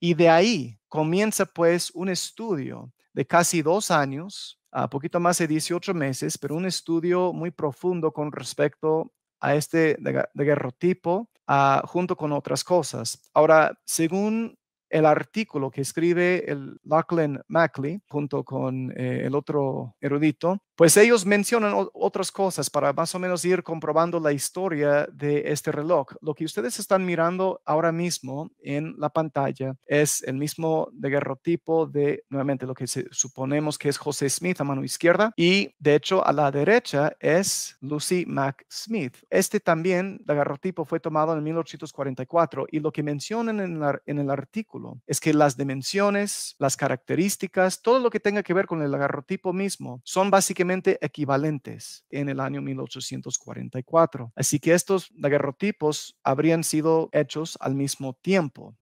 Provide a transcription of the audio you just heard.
Y de ahí comienza pues un estudio de casi dos años, a poquito más de 18 meses, pero un estudio muy profundo con respecto a este daguerrotipo tipo, ah, junto con otras cosas. Ahora, según el artículo que escribe el Lachlan Mackley junto con eh, el otro erudito, pues ellos mencionan otras cosas para más o menos ir comprobando la historia de este reloj. Lo que ustedes están mirando ahora mismo en la pantalla es el mismo daguerrotipo de, nuevamente, lo que se, suponemos que es José Smith a mano izquierda y, de hecho, a la derecha es Lucy Mac Smith. Este también daguerrotipo fue tomado en 1844 y lo que mencionan en el artículo es que las dimensiones, las características, todo lo que tenga que ver con el agarrotipo mismo son básicamente equivalentes en el año 1844. Así que estos agarrotipos habrían sido hechos al mismo tiempo.